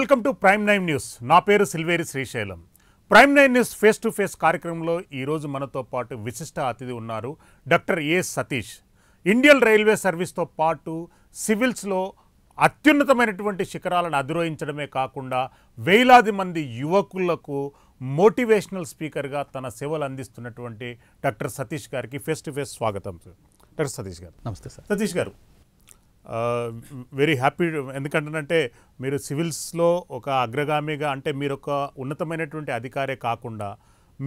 Welcome to Prime Nine News నా పేరు Silveri Srisailam Prime Nine News face to face కార్యక్రమంలో ఈరోజు మనతో పాటు విశిష్ట అతిథి ఉన్నారు doctor A Satish Indian railway సర్వీస్తో పాటు సివిల్స్లో అత్యున్నతమైనటువంటి శిఖరాలను అధిరోహించడమే కాకుండా వేలాది మంది యువకులకు మోటివేషనల్ స్పీకర్గా తన సేవలు అందిస్తున్నటువంటి డాక్టర్ సతీష్ గారికి ఫేస్ టు ఫేస్ స్వాగతం సార్ డాక్టర్ సతీష్ గారు నమస్తే సార్ సతీష్ గారు వెరీ హ్యాపీ ఎందుకంటేనంటే మీరు సివిల్స్లో ఒక అగ్రగామిగా అంటే మీరు ఒక ఉన్నతమైనటువంటి అధికారే కాకుండా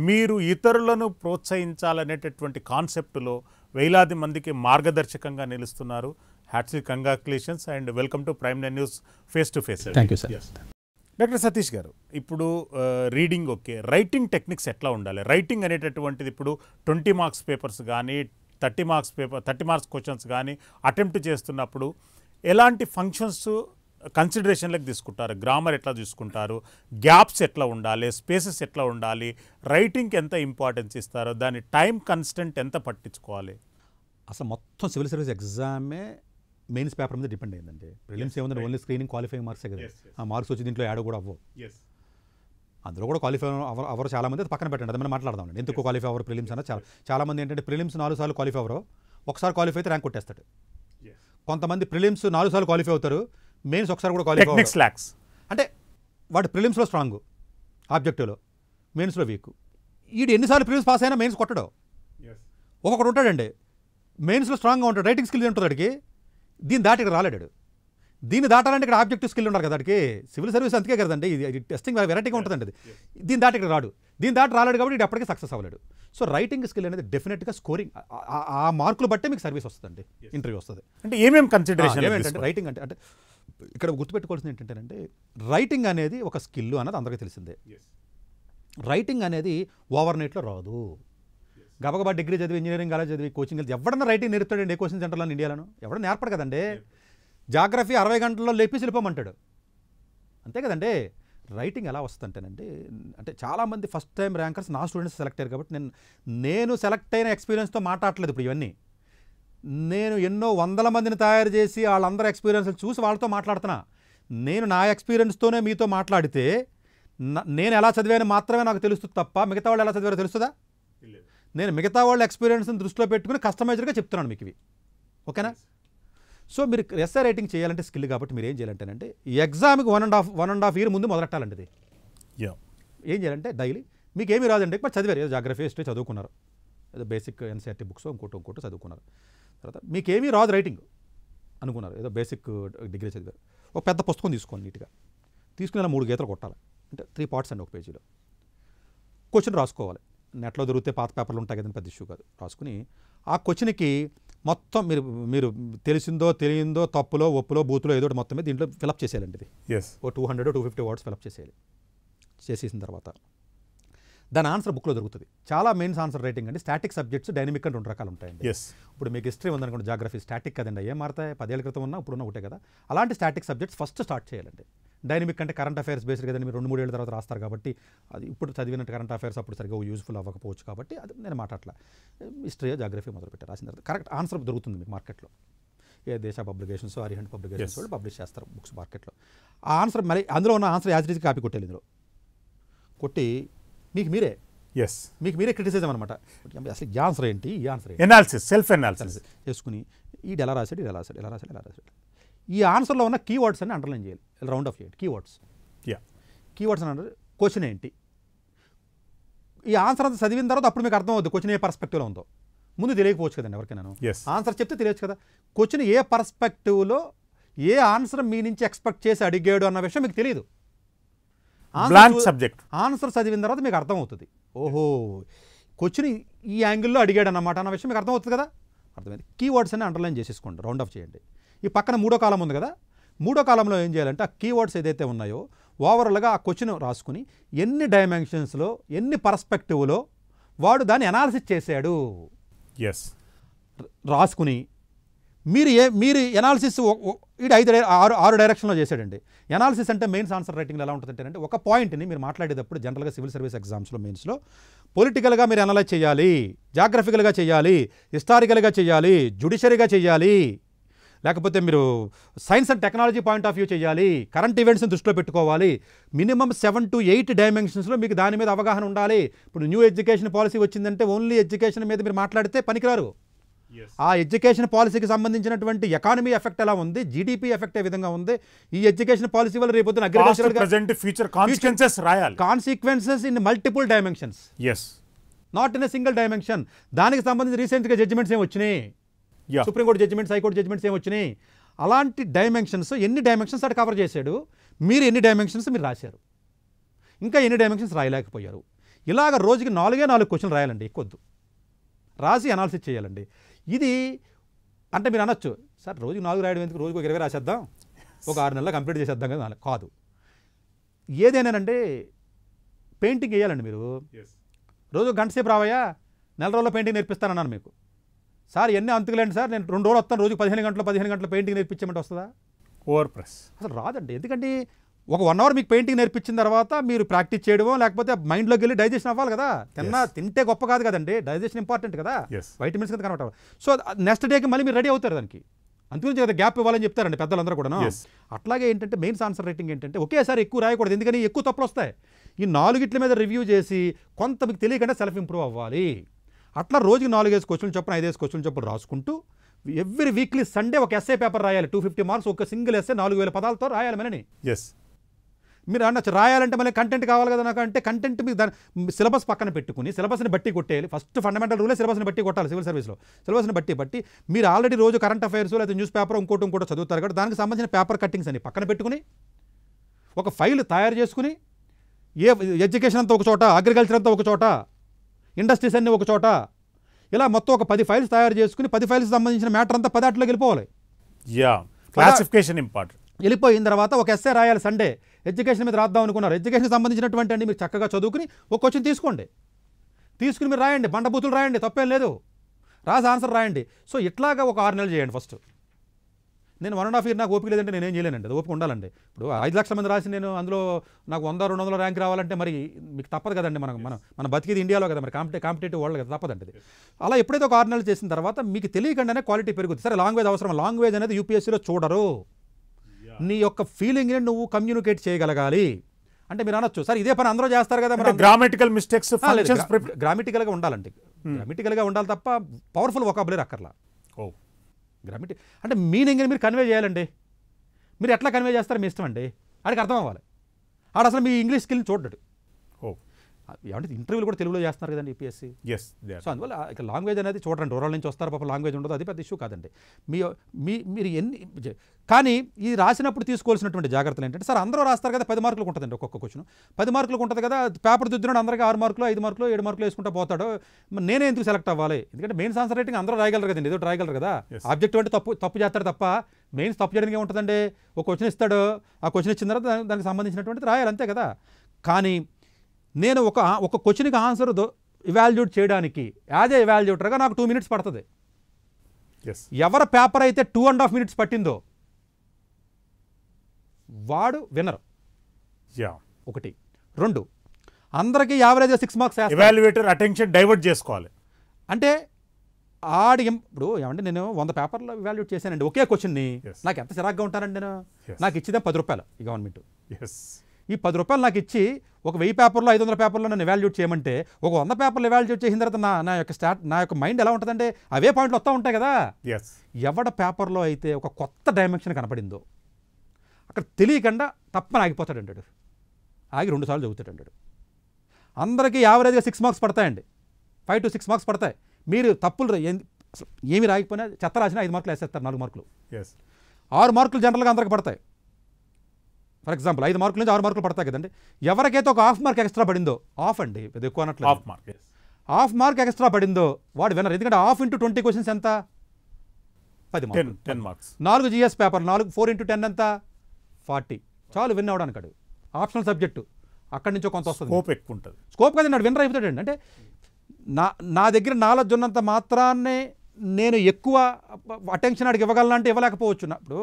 మీరు ఇతరులను ప్రోత్సహించాలనేటటువంటి కాన్సెప్ట్లో వేలాది మందికి మార్గదర్శకంగా నిలుస్తున్నారు hats congratulations and welcome to Prime Nine News face to face thank you sir doctor Satish garu ఇప్పుడు రీడింగ్ ఓకే రైటింగ్ టెక్నిక్స్ ఎట్లా ఉండాలి రైటింగ్ అనేటటువంటిది ఇప్పుడు ట్వంటీ మార్క్స్ పేపర్స్ కానీ thirty marks paper thirty marks questions కానీ అటెంప్ట్ చేస్తున్నప్పుడు ఎలాంటి ఫంక్షన్స్ కన్సిడరేషన్లకు తీసుకుంటారు గ్రామర్ ఎట్లా తీసుకుంటారు గ్యాప్స్ ఎట్లా ఉండాలి స్పేసెస్ ఎట్లా ఉండాలి రైటింగ్కి ఎంత ఇంపార్టెన్స్ ఇస్తారో దాని టైం కన్స్టెంట్ ఎంత పట్టించుకోవాలి అసలు మొత్తం సివిల్ సర్వీస్ ఎగ్జామే మెయిన్స్ పేపర్ మీద డిపెండ్ అయిందండి ప్రిలిమ్స్ ఏముందంటే ఓన్లీ స్క్రీనింగ్ క్వాలిఫైయింగ్ మార్క్సే కదా ఆ మార్క్స్ వచ్చి దీంట్లో యాడ్ కూడా అవ్వవు అందులో కూడా క్వాలిఫై అవర్ అవర్ చాలామంది పక్కన పెట్టండి అదే మాట్లాడదాం ఎందుకు క్వాలిఫై అవర్ ప్రిలిమ్స్ అన్న చాలా మంది ఏంటంటే ప్రిలిమ్స్ నాలుగు సార్లు క్వాలిఫై అవరు ఒకసారి క్వాలిఫై అయితే ర్యాంక్ కొట్టేస్తాడు కొంతమంది ప్రిలిమ్స్ నాలుగు సార్లు క్వాలిఫై అవుతారు మెయిన్స్ ఒకసారి కూడా క్వాలిఫై స్లాక్స్ అంటే వాటి ప్రిలిమ్స్లో స్ట్రాంగ్ ఆబ్జెక్టివ్లో మెయిన్స్లో వీక్ ఈడు ఎన్నిసార్లు ప్రిలిమ్స్ పాస్ అయినా మెయిన్స్ కొట్టడు ఒక్కొక్కడు ఉంటాడండి మెయిన్స్లో స్ట్రాంగ్గా ఉంటాడు రైటింగ్ స్కిల్ ఉంటుంది అడిగి దీని దాటికి రాలేడాడు దీన్ని దాటాలంటే ఇక్కడ ఆబ్జెక్టివ్ స్కిల్ ఉన్నారు కదా అక్కడికి సివిల్ సర్వీస్ అంతే కదండి ఇది టెస్టింగ్ వెరైటీగా ఉంటుందండి అది దీని దాటి ఇక్కడ రాడు దీని దాటి రాలేడు కాబట్టి ఇది సక్సెస్ అవ్వలేడు సో రైటింగ్ స్కిల్ అనేది డెఫినెట్గా స్కోరింగ్ ఆ మార్కులు బట్టే మీకు సర్వీస్ వస్తుందండి ఇంటర్వ్యూ వస్తుంది అంటే ఏమేమి కన్సిడరేషన్ ఏమేంటంటే రైటింగ్ అంటే అంటే ఇక్కడ గుర్తుపెట్టుకోవాల్సింది ఏంటంటే రైటింగ్ అనేది ఒక స్కిల్ అన్నది అందరికీ తెలిసిందే రైటింగ్ అనేది ఓవర్ నైట్లో రాదు గబగబా డిగ్రీ చదివి ఇంజనీరింగ్ కాలేజ్ చదివి కోచింగ్ ఎవడన్నా రైటింగ్ నేర్పుతాడండి కోచింగ్ సెంటర్లో ఇండియాలో ఎవడన్నా నేర్పడు కదండి జాగ్రఫీ అరవై గంటల్లో లేపి వెళ్ళిపోమంటాడు అంతే కదండి రైటింగ్ ఎలా వస్తుందంటేనండి అంటే చాలామంది ఫస్ట్ టైం ర్యాంకర్స్ నా స్టూడెంట్స్ సెలెక్ట్ అయ్యారు కాబట్టి నేను నేను సెలెక్ట్ అయిన ఎక్స్పీరియన్స్తో మాట్లాడలేదు ఇప్పుడు ఇవన్నీ నేను ఎన్నో వందల మందిని తయారు చేసి వాళ్ళందరి ఎక్స్పీరియన్స్లు చూసి వాళ్ళతో మాట్లాడుతున్నా నేను నా ఎక్స్పీరియన్స్తోనే మీతో మాట్లాడితే నేను ఎలా చదివాను మాత్రమే నాకు తెలుస్తుంది తప్ప మిగతా వాళ్ళు ఎలా చదివారో తెలుస్తుందా నేను మిగతా వాళ్ళ ఎక్స్పీరియన్స్ని దృష్టిలో పెట్టుకుని కస్టమైజర్గా చెప్తున్నాను మీకు ఇవి ఓకేనా సో మీరు ఎస్ఐ రైటింగ్ చేయాలంటే స్కిల్ కాబట్టి మీరు ఏం చేయాలంటేనంటే ఎగ్జామ్కి one and half one and half year ముందు మొదలెట్టాలండి ఇది ఏం చేయాలంటే డైలీ మీకు ఏమీ రాదండి మరి చదివారు ఏదో జాగ్రఫీ హిస్టరీ చదువుకున్నారు ఏదో బేసిక్ ఎన్సీఆర్టీ బుక్స్ ఇంకోటి ఇంకోటి చదువుకున్నారు తర్వాత మీకేమీ రాదు రైటింగ్ అనుకున్నారు ఏదో బేసిక్ డిగ్రీ చదివారు ఒక పెద్ద పుస్తకం తీసుకోండి నీట్గా తీసుకుని మూడు గీతలు కొట్టాలి అంటే త్రీ పార్ట్స్ అండి ఒక పేజీలో క్వశ్చన్ రాసుకోవాలి నెట్లో దొరికితే పాత పేపర్లు ఉంటాయి కదండి పెద్ద ఇష్యూ కాదు రాసుకుని ఆ క్వశ్చన్కి మొత్తం మీరు మీరు తెలిసిందో తెలియదో తప్పులో ఒప్పులో బూతులో ఏదో మొత్తం మీద దీంట్లో ఫిలప్ చేసేయాలండి ఇది ఎస్ ఓ two hundred two fifty words fill up చేసేయాలి చేసేసిన తర్వాత దాని ఆన్సర్ బుక్లో దొరుకుతుంది చాలా మెయిన్స్ ఆన్సర్ రైటింగ్ అండి స్టాటిక్ సబ్జెక్ట్స్ డైనమిక్ అంటే రెండు రకాలు ఉంటాయండి ఇప్పుడు మీకు హిస్టరీ ఉందనుకోండి జాగ్రఫీ స్టాటిక్ కదండి ఏం మారుతాయి పదేళ్ళ క్రితం ఉన్నా ఇప్పుడున్న ఒకటే కదా అలాంటి స్టాటిక్ సబ్జెక్ట్స్ ఫస్ట్ స్టార్ట్ చేయాలండి డైనమిక్ అంటే కరెంట్ అఫైర్స్ బేస్డ్ కదండి మీరు రెండు ఏళ్ళ తర్వాత రాస్తారు కాబట్టి అది ఇప్పుడు చదివినట్టు కరెంట్ అఫైర్స్ అప్పుడు సరిగ్గా యూజ్ఫుల్ అవ్వకపోవచ్చు కాబట్టి అది నేను మాట్లాడలే హిస్టరీ జాగ్రఫీ మొదలుపెట్టారు రాసిన తర్వాత కరెక్ట్ ఆన్సర్ దొరుకుతుంది మీకు మార్కెట్లో ఏ దేశ పబ్లికేషన్స్ అరిహండ్ పబ్లికేషన్స్ వాళ్ళు పబ్లిష్ చేస్తారు బుక్స్ మార్కెట్లో ఆ ఆన్సర్ మరి అందులో ఉన్న ఆన్సర్ యాజ్ కాపీ కొట్టేది ఇందులో కొట్టి మీకు మీరే ఎస్ మీకు మీరే క్రిటిసిజం అనమాట అసలు ఈ ఆన్సర్ ఏంటి ఈ ఆన్సర్ ఎనాలిసిస్ సెల్ఫ్ ఎనాలిసిస్ చేసుకుని ఈడు ఎలా రాశాడు ఎలా రాశాడు ఎలా రాశాడు ఎలా రాశాడు ఈ ఆన్సర్లో ఉన్న కీవర్డ్స్ అన్ని అండర్లైన్ చేయాలి ఇలా రౌండ్ ఆఫ్ చేయండి కీవర్డ్స్ యా కీవర్డ్స్ అని అంటారు క్వశ్చన్ ఏంటి ఈ ఆన్సర్ అంతా చదివిన తర్వాత అప్పుడు మీకు అర్థం అవుద్ది క్వశ్చన్ ఏ పర్స్పెక్టివ్లో ఉందో ముందు తెలియకపోవచ్చు కదండి ఎవరికైనా ఆన్సర్ చెప్తే తెలియచ్చు కదా క్వశ్చన్ ఏ పర్స్పెక్టివ్లో ఏ ఆన్సర్ మీ నుంచి ఎక్స్పెక్ట్ చేసి అడిగాడు అన్న విషయం మీకు తెలియదు సబ్జెక్ట్ ఆన్సర్ చదివిన తర్వాత మీకు అర్థం అవుతుంది ఓహో క్వశ్చన్ ఈ యాంగిల్లో అడిగాడు అన్నమాట అన్న విషయం మీకు అర్థం అవుతుంది కదా అర్థమైంది కీవర్డ్స్ అని అండర్లైన్ చేసేసుకోండి రౌండ్ ఆఫ్ చేయండి ఈ పక్కన మూడో కాలం ఉంది కదా మూడో కాలంలో ఏం చేయాలంటే ఆ కీవర్డ్స్ ఏదైతే ఉన్నాయో ఓవరాల్గా ఆ క్వశ్చన్ రాసుకుని ఎన్ని డైమెన్షన్స్లో ఎన్ని పర్స్పెక్టివ్లో వాడు దాన్ని ఎనాలిసిస్ చేశాడు ఎస్ రాసుకుని మీరు ఏ మీరు ఎనాలిసిస్ ఇది ఐదు ఆరు ఆరు డైరెక్షన్లో చేశాడండి ఎనాలిసిస్ అంటే మెయిన్స్ ఆన్సర్ రైటింగ్లో ఎలా ఉంటుంది అంటే ఒక పాయింట్ని మీరు మాట్లాడేటప్పుడు జనరల్గా సివిల్ సర్వీస్ ఎగ్జామ్స్లో మెయిన్స్లో పొలిటికల్గా మీరు ఎనలైజ్ చేయాలి జాగ్రఫికల్గా చేయాలి హిస్టారికల్గా చేయాలి జుడిషరీగా చేయాలి లేకపోతే మీరు science and technology point of view చేయాలి కరెంట్ ఈవెంట్స్ని దృష్టిలో పెట్టుకోవాలి మినిమం సెవెన్ టు ఎయిట్ డైమెన్షన్స్లో మీకు దాని మీద అవగాహన ఉండాలి ఇప్పుడు న్యూ ఎడ్యుకేషన్ పాలసీ వచ్చిందంటే ఓన్లీ ఎడ్యుకేషన్ మీద మీరు మాట్లాడితే పనికిరారు ఆ ఎడ్యుకేషన్ పాలసీకి సంబంధించినటువంటి ఎకానమీ ఎఫెక్ట్ ఎలా ఉంది జీడిపి ఎఫెక్ట్ ఏ విధంగా ఉంది ఈ ఎడ్యుకేషన్ పాలసీ వల్ల రేపొద్దున agriculture future consequences consequences in multiple dimensions is not in single dimension దానికి సంబంధించి రీసెంట్గా జడ్జిమెంట్స్ ఏమి వచ్చినాయి సుప్రీంకోర్టు జడ్జిమెంట్స్ హైకోర్టు జడ్జిమెంట్స్ ఏమి వచ్చినాయి అలాంటి డైమెన్షన్స్ ఎన్ని డైమెన్షన్స్ అటు కవర్ చేశాడు మీరు ఎన్ని డైమెన్షన్స్ మీరు రాశారు ఇంకా ఎన్ని డైమెన్షన్స్ రాయలేకపోయారు ఇలాగ రోజుకి నాలుగే నాలుగు క్వశ్చన్లు రాయాలండి ఎక్కువద్దు రాసి అనాలిసిస్ చేయాలండి ఇది అంటే మీరు అనొచ్చు సార్ రోజుకి నాలుగు రాయడం ఎందుకు రోజుకి ఒక ఇరవై రాసేద్దాం ఒక ఆరు నెలలు కంప్లీట్ చేసేద్దాం కదా కాదు ఏదైనానంటే పెయింటింగ్ వేయాలండి మీరు రోజు గంట సేపు రావయ్యా నెల రోజుల్లో పెయింటింగ్ నేర్పిస్తానన్నాను మీకు సార్ ఎన్ని అంతకులేండి సార్ నేను రెండు రోజులు వస్తాను రోజు పదిహేను గంటలు పదిహేను గంటలు పెయింటింగ్ నేర్పించమంటే వస్తుందా ఓవర్ ప్రెస్ అసలు రాదండి ఎందుకంటే ఒక వన్ అవర్ మీకు పెయింటింగ్ నేర్పించిన తర్వాత మీరు ప్రాక్టీస్ చేయడమో లేకపోతే మైండ్లోకి వెళ్ళి డైజెషన్ అవ్వాలి కదా తిన్న తింటే గొప్ప కాదు కదండి డైజెషన్ ఇంపార్టెంట్ కదా వైటమిన్స్ కదా కనబడాలి సో నెక్స్ట్ డేకి మళ్ళీ మీరు రెడీ అవుతారు దానికి అందుకని కదా గ్యాప్ ఇవ్వాలని చెప్తారండి పెద్దలందరూ కూడా అట్లాగే ఏంటంటే మెయిన్స్ ఆన్సర్ రైటింగ్ ఏంటంటే ఒకేసారి ఎక్కువ రాయకూడదు ఎందుకని ఎక్కువ తప్పులు వస్తాయి ఈ నాలుగిట్ల మీద రివ్యూ చేసి కొంత మీకు తెలియకుండా సెల్ఫ్ ఇంప్రూవ్ అవ్వాలి అట్లా రోజుకి నాలుగైదు క్వశ్చన్లు చొప్పున ఐదేసి క్వశ్చన్లు చొప్పున రాసుకుంటూ ఎవ్రీ వీక్లీ సండే ఒక ఎస్ఏ పేపర్ రాయాలి టూ ఫిఫ్టీ మార్క్స్ ఒక సింగిల్ ఎస్ఏ నాలుగు వేల పదాలతో రాయాలి మనని ఎస్ మీరు అన్నచ్చు రాయాలంటే మళ్ళీ కంటెంట్ కావాలి కదా నాకు అంటే కంటెంట్ మీరు దాని సిలబస్ పక్కన పెట్టుకుని సిలబస్ని బట్టి కొట్టేయాలి ఫస్ట్ ఫండమెంటల్ రూలే సిలబస్ని బట్టి కొట్టాలి సివిల్ సర్వీస్లో సిలబస్ని బట్టి బట్టి మీరు ఆల్రెడీ రోజు కరెంట్ అఫైర్స్ లేకపోతే న్యూస్ పేపర్ ఇంకోటి ఇంకోటి చదువుతారు కాబట్టి దానికి సంబంధించిన పేపర్ కట్టింగ్స్ అని పక్కన పెట్టుకుని ఒక ఫైల్ తయారు చేసుకుని ఏ ఎడ్యుకేషన్ అంతా ఒక చోట అగ్రికల్చర్ అంతా ఒక చోట ఇండస్ట్రీస్ అన్నీ ఒక చోట ఇలా మొత్తం ఒక పది ఫైల్స్ తయారు చేసుకుని పది ఫైల్స్ సంబంధించిన మ్యాటర్ అంతా పదాటిలోకి వెళ్ళిపోవాలి యా క్లాసిఫికేషన్ ఇంపార్టెంట్ వెళ్ళిపోయిన తర్వాత ఒక ఎస్ఏ రాయాలి సండే ఎడ్యుకేషన్ మీద రాద్దాం అనుకున్నారు ఎడ్యుకేషన్ సంబంధించినటువంటి అండి మీరు చక్కగా చదువుకుని ఒక క్వశ్చన్ తీసుకోండి తీసుకుని మీరు రాయండి బండబూతులు రాయండి తప్పేం లేదు రాసి ఆన్సర్ రాయండి సో ఇట్లాగా ఒక ఆరు నెలలు చేయండి ఫస్ట్ నేను వన్ అండ్ హాఫ్ ఇయర్ నాకు ఓపిక లేదంటే నేనేం చేయలేనండి అది ఓపిక ఉండాలండి ఇప్పుడు ఐదు లక్షల మంది రాసి నేను అందులో నాకు వంద రెండు వందల ర్యాంక్ రావాలంటే మరి మీకు తప్పదు కదండి మనం మనం మన బతికేది ఇండియాలో కదా మరి కాంపిటే కాంపిటేటివ్ వరల్డ్ కదా తప్పదండి అలా ఎప్పుడైతే ఒక ఆరు నెలలు చేసిన తర్వాత మీకు తెలియకుండానే క్వాలిటీ పెరుగుతుంది సరే లాంగ్వేజ్ అవసరం లాంగ్వేజ్ అనేది యూపీఎస్సీలో చూడరు నీ యొక్క ఫీలింగ్ని నువ్వు కమ్యూనికేట్ చేయగలగాలి అంటే మీరు అనొచ్చు సార్ ఇదే పని అందరూ చేస్తారు కదా మరి గ్రామటికల్ మిస్టేక్స్ గ్రామటికల్గా ఉండాలండి గ్రామటికల్గా hmm. ఉండాలి తప్ప పవర్ఫుల్ ఒకాబులర్ అక్కర్లా ఓ oh. గ్రామిటీ అంటే మీనింగ్ని మీరు కన్వే చేయాలండి మీరు ఎట్లా కన్వే చేస్తారు మీ ఇష్టం అండి ఆడికి అర్థం అవ్వాలి ఆడు అసలు మీ ఇంగ్లీష్ స్కిల్ని చూడడు ఏమంటే ఇంటర్వ్యూలు కూడా తెలుగులో చేస్తున్నారు కదండి ఈపీఎస్సీ e ఎస్ సో అందువల్ల ఇక్కడ లాంగ్వేజ్ అనేది చూడండి ఓవరాల్ నుంచి వస్తారు పాప లాంగ్వేజ్ ఉండదు అది పెద్ద ఇష్యూ కాదండి మీ మీ మీరు ఎన్ని కానీ ఇది రాసినప్పుడు తీసుకోవాల్సినటువంటి జాగ్రత్తలు ఏంటంటే సార్ అందరూ రాస్తారు కదా పది మార్కులు ఉంటుందండి ఒక్కొక్క క్వశ్చన్ పది మార్కులు ఉంటుంది కదా పేపర్ దిద్దునాడు అందరికీ ఆరు మార్కులు ఐదు మార్కులు ఏడు మార్కులు వేసుకుంటా పోతాడు నేనే ఎందుకు సెలెక్ట్ అవ్వాలి ఎందుకంటే మెయిన్స్ ఆన్సర్ రైటింగ్ అందరూ రాయగలరు కదండి ఏదో రాయగలరు కదా ఆబ్జెక్ట్ అంటే తప్పు తప్పు చేస్తాడు తప్ప మెయిన్స్ తప్పు చేయడానికి ఏముంటుందండి ఒక క్వశ్చన్ ఇస్తాడు ఆ క్వశ్చన్ ఇచ్చిన తర్వాత దానికి సంబంధించినటువంటి రాయాలి అంతే కదా కానీ నేను ఒక ఒక క్వశ్చన్కి ఆన్సర్ ఇవాల్యుయేట్ చేయడానికి యాజ్ ఏ ఇవాల్యుయేటర్గా నాకు టూ మినిట్స్ పడుతుంది ఎవరి పేపర్ అయితే టూ అండ్ హాఫ్ మినిట్స్ పట్టిందో వాడు యా ఒకటి రెండు అందరికీ average six marks evaluator attention divert చేసుకోవాలి అంటే ఆడి ఇప్పుడు ఏమంటే నేను వంద పేపర్లో వాల్యూట్ చేశానండి ఒకే క్వశ్చన్ని నాకు ఎంత చిరాగ్గా ఉంటానండి నేను నాకు ఇచ్చేదే పది రూపాయలు ఈ గవర్నమెంట్ ఈ పది రూపాయలు నాకు ఇచ్చి ఒక వెయ్యి పేపర్లో ఐదు వందల పేపర్లో నన్ను ఎవాల్యూట్ చేయమంటే ఒక వంద పేపర్లు ఎవాల్యూట్ చేసిన తర్వాత నా నా యొక్క స్టార్ట్ నా యొక్క మైండ్ ఎలా ఉంటుందంటే అవే పాయింట్లు వస్తూ ఉంటాయి కదా ఎవడ పేపర్లో అయితే ఒక కొత్త డైమెన్షన్ కనపడిందో అక్కడ తెలియకుండా తప్పని ఆగిపోతాడు అంటాడు ఆగి రెండుసార్లు చదువుతాడు అంటాడు అందరికీ యావరేజ్గా సిక్స్ మార్క్స్ పడతాయండి ఫైవ్ టు సిక్స్ మార్క్స్ పడతాయి మీరు తప్పులు ఏమి రాగిపోయినా చెత్త రాసినా ఐదు మార్కులు వేసేస్తారు నాలుగు మార్కులు ఆరు మార్కులు జనరల్గా అందరికి పడతాయి ఫర్ ఎగ్జాంపుల్ ఐదు మార్కుల నుంచి ఆరు మార్కులు పడతాయి కదండి ఎవరికైతే ఒక హాఫ్ మార్క్ ఎక్స్ట్రా పడిందో ఆఫ్ అండి ఇది ఎక్కువ అన్నట్లు half mark half mark extra పడిందో వాడు వినరు ఎందుకంటే హాఫ్ ఇంటూ ట్వంటీ క్వశ్చన్స్ ఎంత పది టెన్ మార్క్స్ నాలుగు జిఎస్ పేపర్ నాలుగు ఫోర్ ఇంటూ టెన్ ఎంత ఫార్టీ చాలు విన్ అవ్వడానికి అడు ఆప్షనల్ సబ్జెక్టు అక్కడి నుంచో కొంత వస్తుంది స్కోప్ ఎక్కువ ఉంటుంది స్కోప్ కదా నాడు అయిపోతాడు అండి అంటే నా నా దగ్గర నాలెడ్జ్ ఉన్నంత మాత్రాన్నే నేను ఎక్కువ అటెన్షన్ అడిగి ఇవ్వగలను అంటే ఇవ్వలేకపోవచ్చు ఇప్పుడు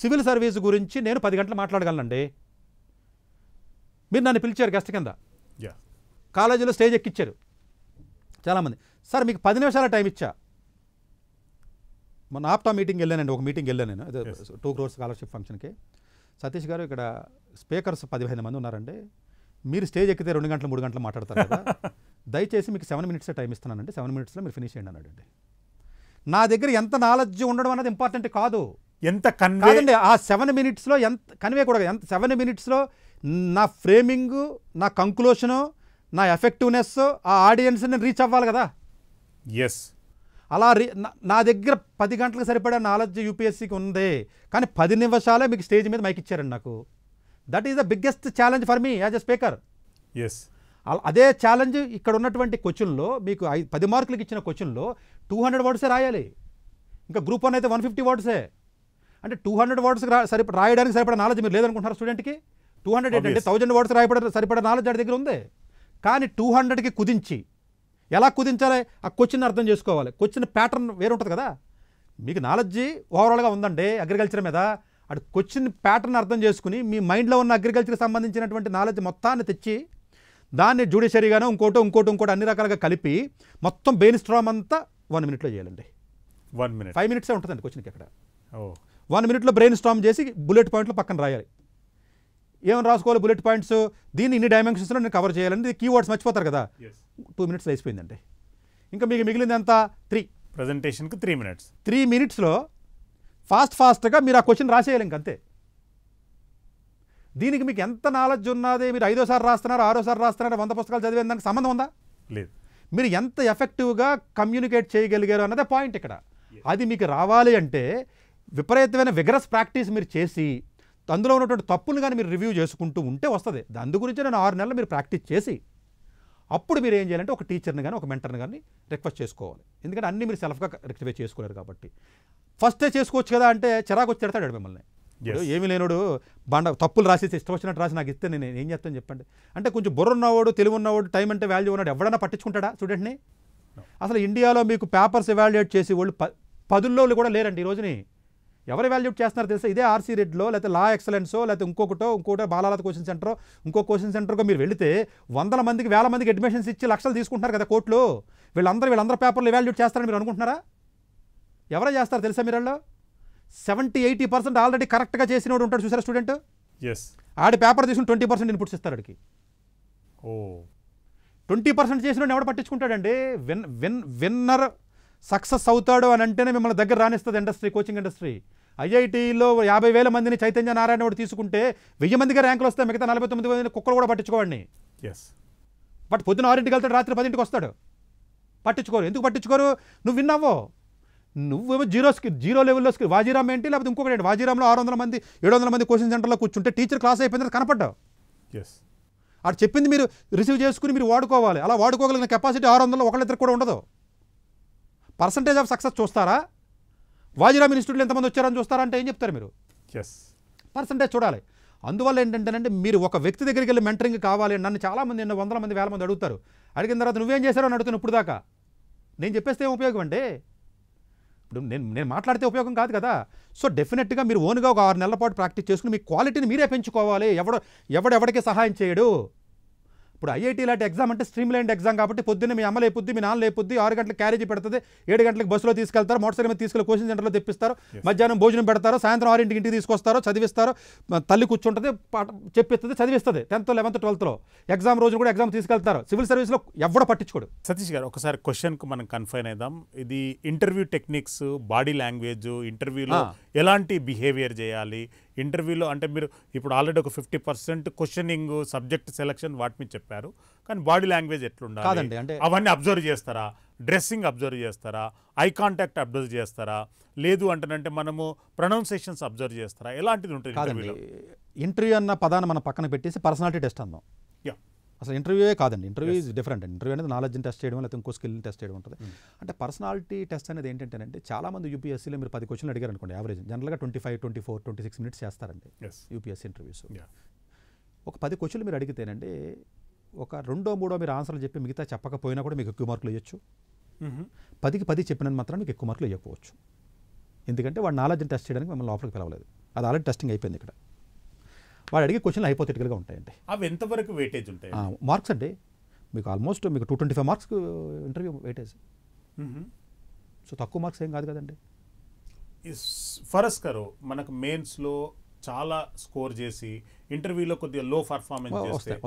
సివిల్ సర్వీస్ గురించి నేను పది గంటలు మాట్లాడగలనండి మీరు నన్ను పిలిచారు గెస్ట్ కింద కాలేజీలో స్టేజ్ ఎక్కిచ్చారు చాలామంది సార్ మీకు పది నిమిషాల టైం ఇచ్చా మొన్న ఆప్టా మీటింగ్ వెళ్ళానండి ఒక మీటింగ్ వెళ్ళాను నేను టూ క్రోర్స్ స్కాలర్షిప్ ఫంక్షన్కి సతీష్ గారు ఇక్కడ స్పీకర్స్ పదిహేను మంది ఉన్నారండి మీరు స్టేజ్ ఎక్కితే రెండు గంటలు మూడు గంటలు మాట్లాడతారు దయచేసి మీకు సెవెన్ మినిట్స్ టైం ఇస్తున్నానండి సెవెన్ మినిట్స్లో మీరు ఫినిష్ చేయండి అన్నాడండి నా దగ్గర ఎంత నాలెడ్జ్ ఉండడం అనేది ఇంపార్టెంట్ కాదు ఎంత కన్వే ఆ సెవెన్ మినిట్స్లో ఎంత కన్వే కూడా ఎంత సెవెన్ మినిట్స్లో నా ఫ్రేమింగ్ నా కంక్లూషను నా ఎఫెక్టివ్నెస్ ఆ ఆడియన్స్ నేను రీచ్ అవ్వాలి కదా ఎస్ అలా రీ నా దగ్గర పది గంటలకు సరిపడా నాలెడ్జ్ యూపీఎస్సీకి ఉంది కానీ పది నిమిషాలే మీకు స్టేజ్ మీద మైక్ ఇచ్చారండి నాకు that is the biggest challenge for me as a speaker ఎస్ అదే ఛాలెంజ్ ఇక్కడ ఉన్నటువంటి క్వశ్చన్లో మీకు ఐదు పది మార్కులకి ఇచ్చిన క్వశ్చన్లో టూ హండ్రెడ్ వర్డ్సే రాయాలి ఇంకా గ్రూప్ వన్ అయితే వన్ ఫిఫ్టీ వర్డ్సే అంటే టూ హండ్రెడ్ వర్డ్స్ సరిప రాయడానికి సరిపడే నాలెడ్జ్ మీరు లేదనుకుంటున్నారు స్టూడెంట్కి టూ హండ్రెడ్ ఏంటంటే థౌజండ్ వర్డ్స్ రాయపడే సరిపడే నాలెడ్జ్ ఆడి దగ్గర ఉంది కానీ టూ హండ్రెడ్కి కుదించి ఎలా కుదించాలి ఆ క్వశ్చన్ అర్థం చేసుకోవాలి క్వశ్చన్ ప్యాటర్న్ వేరు ఉంటుంది కదా మీకు నాలెడ్జ్ ఓవరాల్గా ఉందండి అగ్రికల్చర్ మీద అటు క్వశ్చన్ ప్యాటర్న్ అర్థం చేసుకుని మీ మైండ్లో ఉన్న అగ్రికల్చర్కి సంబంధించినటువంటి నాలెడ్జ్ మొత్తాన్ని తెచ్చి దాన్ని జ్యుడిషియరీగానో ఇంకోటో ఇంకోటి ఇంకోటి అన్ని రకాలుగా కలిపి మొత్తం బెయిన్ స్ట్రామ్ అంతా వన్ మినిట్లో చేయాలండి వన్ మినిట్ ఫైవ్ మినిట్సే ఉంటుందండి క్వశ్చన్కి ఇక్కడ ఓ వన్ మినిట్లో బ్రెయిన్ స్టామ్ చేసి బుల్లెట్ పాయింట్లు పక్కన రాయాలి ఏమైనా రాసుకోవాలి బుల్లెట్ పాయింట్స్ దీన్ని ఇన్ని డైమెన్షన్స్లో నేను కవర్ చేయాలని కీవర్డ్స్ మర్చిపోతారు కదా టూ మినిట్స్ అయిపోయిందండి ఇంకా మీకు మిగిలింది ఎంత త్రీ ప్రజెంటేషన్కి త్రీ మినిట్స్ త్రీ మినిట్స్లో ఫాస్ట్ ఫాస్ట్గా మీరు ఆ క్వశ్చన్ రాసేయాలి ఇంకంతే దీనికి మీకు ఎంత నాలెడ్జ్ ఉన్నది మీరు ఐదోసారి రాస్తున్నారు ఆరోసారి రాస్తున్నారు వంద పుస్తకాలు చదివే దానికి సంబంధం ఉందా లేదు మీరు ఎంత ఎఫెక్టివ్గా కమ్యూనికేట్ చేయగలిగారు అన్నదే పాయింట్ ఇక్కడ అది మీకు రావాలి అంటే విపరీతమైన విగ్రస్ ప్రాక్టీస్ మీరు చేసి అందులో ఉన్నటువంటి తప్పులు కానీ మీరు రివ్యూ చేసుకుంటూ ఉంటే వస్తుంది దాని గురించి నేను ఆరు నెలలు మీరు ప్రాక్టీస్ చేసి అప్పుడు మీరు ఏం చేయాలంటే ఒక టీచర్ని కానీ ఒక మెంటర్ని కానీ రిక్వెస్ట్ చేసుకోవాలి ఎందుకంటే అన్నీ మీరు సెల్ఫ్గా రిక్వెస్ట్ చేసుకోలేరు కాబట్టి ఫస్టే చేసుకోవచ్చు కదా అంటే చిరాకు వచ్చి మిమ్మల్ని ఏమీ లేనోడు బండ తప్పులు రాసి ఇష్టం వచ్చినట్టు రాసి నాకు ఇస్తే నేను ఏం చేస్తాను చెప్పండి అంటే కొంచెం బుర్ర ఉన్నవాడు తెలివి ఉన్నవాడు టైం అంటే వాల్యూ ఉన్నాడు ఎవడన్నా పట్టించుకుంటాడా స్టూడెంట్ని అసలు ఇండియాలో మీకు పేపర్స్ ఎవాల్యుయేట్ చేసి వాళ్ళు ప పదుల్లో కూడా లేరండి ఈ రోజుని ఎవరు వాల్యూట్ చేస్తున్నారు తెలుసా ఇదే ఆర్సీ రెడ్లో లేకపోతే లా ఎక్సలెన్సో లేకపోతే ఇంకొకటో ఇంకోటో బాలాలత కోచింగ్ సెంటరో ఇంకో కోచింగ్ సెంటర్కో మీరు వెళితే వందల మందికి వేల మందికి అడ్మిషన్స్ ఇచ్చి లక్షలు తీసుకుంటున్నారు కదా కోట్లు వీళ్ళందరూ వీళ్ళందరూ పేపర్లు వాల్యూట్ చేస్తారని మీరు అనుకుంటున్నారా ఎవరో చేస్తారు తెలుసా మీరు వాళ్ళు సెవెంటీ ఎయిటీ పర్సెంట్ ఆల్రెడీ కరెక్ట్గా వాడు ఉంటాడు చూసారా స్టూడెంట్ ఎస్ ఆడి పేపర్ తీసుకుని ట్వంటీ పర్సెంట్ ఇన్పుట్స్ ఇస్తారు అడికి ఓ ట్వంటీ పర్సెంట్ చేసిన ఎవడు పట్టించుకుంటాడండి విన్ విన్ విన్నర్ సక్సెస్ అవుతాడు అని అంటేనే మిమ్మల్ని దగ్గర రాణిస్తుంది ఇండస్ట్రీ కోచింగ్ ఇండస్ట్రీ ఐఐటీలో యాభై వేల మందిని చైతన్య నారాయణ వాడు తీసుకుంటే వెయ్యి మందిగా ర్యాంకులు వస్తే మిగతా నలభై తొమ్మిది మంది కుక్కలు కూడా పట్టించుకోవాడిని ఎస్ బట్ పొద్దున ఆరింటికి వెళ్తాడు రాత్రి పదింటికి వస్తాడు పట్టించుకోరు ఎందుకు పట్టించుకోరు నువ్వు విన్నావు నువ్వేమో జీరో స్కిల్ జీరో లెవెల్లో స్కిల్ వాజీరామ్ ఏంటి లేకపోతే ఇంకొకటి ఏంటి వాజీరామ్లో ఆరు వందల మంది ఏడు వందల మంది కోచింగ్ సెంటర్లో కూర్చుంటే టీచర్ క్లాస్ అయిపోయిన కనపడ్డావు ఎస్ అక్కడ చెప్పింది మీరు రిసీవ్ చేసుకుని మీరు వాడుకోవాలి అలా వాడుకోగలిగిన కెపాసిటీ ఆరు వందలు ఒకళ్ళిద్దరు కూడా ఉండదు పర్సంటేజ్ ఆఫ్ సక్సెస్ చూస్తారా వాజిరా మినిస్టర్లు ఎంతమంది వచ్చారని చూస్తారంటే ఏం చెప్తారు మీరు ఎస్ పర్సంటేజ్ చూడాలి అందువల్ల ఏంటంటేనంటే మీరు ఒక వ్యక్తి దగ్గరికి వెళ్ళి మెంటరింగ్ కావాలి నన్ను చాలామంది ఎన్నో వందల మంది వేల మంది అడుగుతారు అడిగిన తర్వాత నువ్వేం చేశారో అని అడుగుతున్నా ఇప్పుడు దాకా నేను చెప్పేస్తే ఏం ఉపయోగం అండి ఇప్పుడు నేను నేను మాట్లాడితే ఉపయోగం కాదు కదా సో డెఫినెట్గా మీరు ఓన్గా ఒక ఆరు నెలల పాటు ప్రాక్టీస్ చేసుకుని మీ క్వాలిటీని మీరే పెంచుకోవాలి ఎవడో ఎవడెవడికి సహాయం చేయడు ఇప్పుడు ఐఐటీ లాంటి ఎగ్జామ్ అంటే స్ట్రీమ్ లైన్ ఎగ్జామ్ కాబట్టి పొద్దున్న మీ అమ్మ లేపుద్ది మీ నాన్న లేపుద్ది ఆరు గంటలకు క్యారేజీ పెడుతుంది ఏడు గంటలకు బస్సులో తీసుకెళ్తారు మోటార్ సైకిల్ మీద తీసుకెళ్ళి కోచింగ్ సెంటర్లో తెప్పిస్తారు మధ్యాహ్నం భోజనం పెడతారు సాయంత్రం ఆరింటికి ఇంటికి తీసుకొస్తారు చదివిస్తారు తల్లి కూర్చుంటుంది పాట చెప్పిస్తుంది చదివిస్తుంది టెన్త్ లెవెన్త్ ట్వెల్త్లో ఎగ్జామ్ రోజు కూడా ఎగ్జామ్ తీసుకెళ్తారు సివిల్ సర్వీస్లో ఎవడ పట్టించుకోడు సతీష్ గారు ఒకసారి క్వశ్చన్కి మనం కన్ఫైన్ అయిదాం ఇది ఇంటర్వ్యూ టెక్నిక్స్ బాడీ లాంగ్వేజ్ ఇంటర్వ్యూలో ఎలాంటి బిహేవియర్ చేయాలి ఇంటర్వ్యూలో అంటే మీరు ఇప్పుడు ఆల్రెడీ ఒక fifty percent questioning subject selection వాటి మీద చెప్పారు కానీ బాడీ లాంగ్వేజ్ ఎట్లుండాలి కాదండి అంటే అవన్నీ అబ్జర్వ్ చేస్తారా డ్రెస్సింగ్ అబ్జర్వ్ చేస్తారా ఐ కాంటాక్ట్ అబ్జర్వ్ చేస్తారా లేదు అంటేనంటే మనము ప్రొనౌన్సేషన్స్ అబ్జర్వ్ చేస్తారా ఎలాంటిది ఉంటుంది ఇంటర్వ్యూ అన్న పదాన్ని మనం పక్కన పెట్టేసి పర్సనాలిటీ టెస్ట్ అందాం యా అసలు ఇంటర్వ్యూవే కాదండి ఇంటర్వ్యూ ఇస్ డిఫరెంట్ అండి ఇంటర్వ్యూ అనేది నాలెడ్జ్ని టెస్ట్ చేయడం లేకపోతే ఇంకో స్కిల్ని టెస్ట్ చేయడం ఉంటుంది అంటే పర్సనాలిటీ టెస్ట్ అనేది ఏంటంటేనంటే మంది యూపీఎస్సీలో మీరు పది క్వశ్చన్లు అడిగారు అనుకోండి యావరేజ్ జనరల్గా twenty five twenty four twenty six minutes చేస్తారండి యూపీఎస్సీ ఇంటర్వ్యూస్ ఒక పది క్వశ్చన్లు మీరు అడిగితేనండి ఒక రెండో మూడో మీరు ఆన్సర్లు చెప్పి మిగతా చెప్పకపోయినా కూడా మీకు ఎక్కువ మార్కులు ఇవ్వచ్చు mm-hmm. పదికి పది చెప్పినందుకు మాత్రం మీకు ఎక్కువ మార్కులు వేయకపోవచ్చు ఎందుకంటే వాడు నాలెడ్జ్ని టెస్ట్ చేయడానికి మిమ్మల్ని లోపలికి పిలవలేదు అది ఆల్రెడీ టెస్టింగ్ అయిపోయింది ఇక్కడ వాడు అడిగే క్వశ్చన్లు హైపోథెటికల్గా ఉంటాయండి అవి ఎంతవరకు వెయిటేజ్ ఉంటాయి మార్క్స్ అండి మీకు ఆల్మోస్ట్ మీకు two twenty five marks interview weightage so తక్కువ మార్క్స్ ఏం కాదు కదండి ఫరస్కరు మనకు మెయిన్స్లో చాలా స్కోర్ చేసి ఇంటర్వ్యూలో కొద్దిగా లో పర్ఫార్మెన్స్